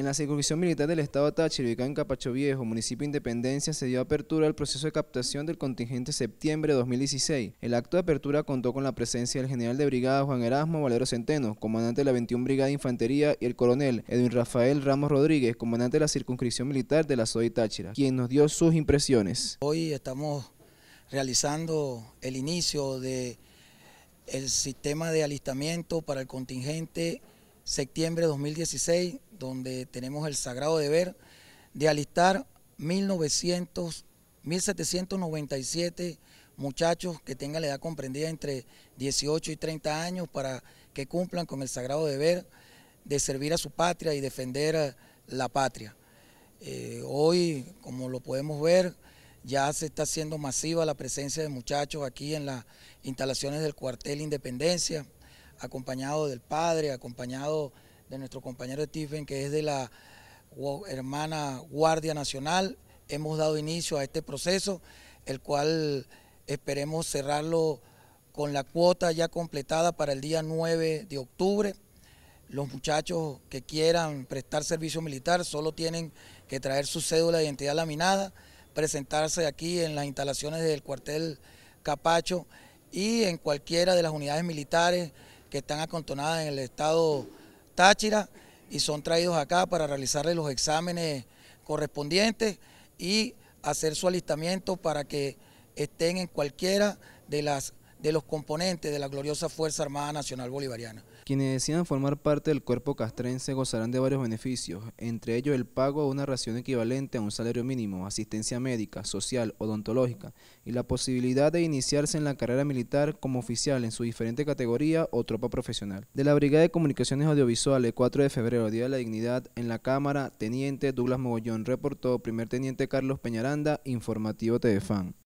En la circunscripción militar del Estado Táchira, ubicada en Capacho Viejo, municipio de Independencia, se dio apertura al proceso de captación del contingente septiembre de 2016. El acto de apertura contó con la presencia del general de brigada Juan Erasmo Valero Centeno, comandante de la 21 Brigada de Infantería, y el coronel Edwin Rafael Ramos Rodríguez, comandante de la circunscripción militar de la SOI Táchira, quien nos dio sus impresiones. Hoy estamos realizando el inicio del de sistema de alistamiento para el contingente septiembre de 2016 donde tenemos el sagrado deber de alistar 1900, 1797 muchachos que tengan la edad comprendida entre 18 y 30 años para que cumplan con el sagrado deber de servir a su patria y defender la patria. Eh, hoy, como lo podemos ver, ya se está haciendo masiva la presencia de muchachos aquí en las instalaciones del cuartel Independencia, acompañado del padre, acompañado de nuestro compañero Stephen, que es de la hermana Guardia Nacional. Hemos dado inicio a este proceso, el cual esperemos cerrarlo con la cuota ya completada para el día 9 de octubre. Los muchachos que quieran prestar servicio militar solo tienen que traer su cédula de identidad laminada, presentarse aquí en las instalaciones del cuartel Capacho y en cualquiera de las unidades militares que están acontonadas en el estado Táchira y son traídos acá para realizarle los exámenes correspondientes y hacer su alistamiento para que estén en cualquiera de las de los componentes de la gloriosa Fuerza Armada Nacional Bolivariana. Quienes decidan formar parte del cuerpo castrense gozarán de varios beneficios, entre ellos el pago de una ración equivalente a un salario mínimo, asistencia médica, social, odontológica y la posibilidad de iniciarse en la carrera militar como oficial en su diferente categoría o tropa profesional. De la Brigada de Comunicaciones Audiovisuales, 4 de febrero, Día de la Dignidad, en la Cámara, Teniente Douglas Mogollón reportó, Primer Teniente Carlos Peñaranda, Informativo TVFAN.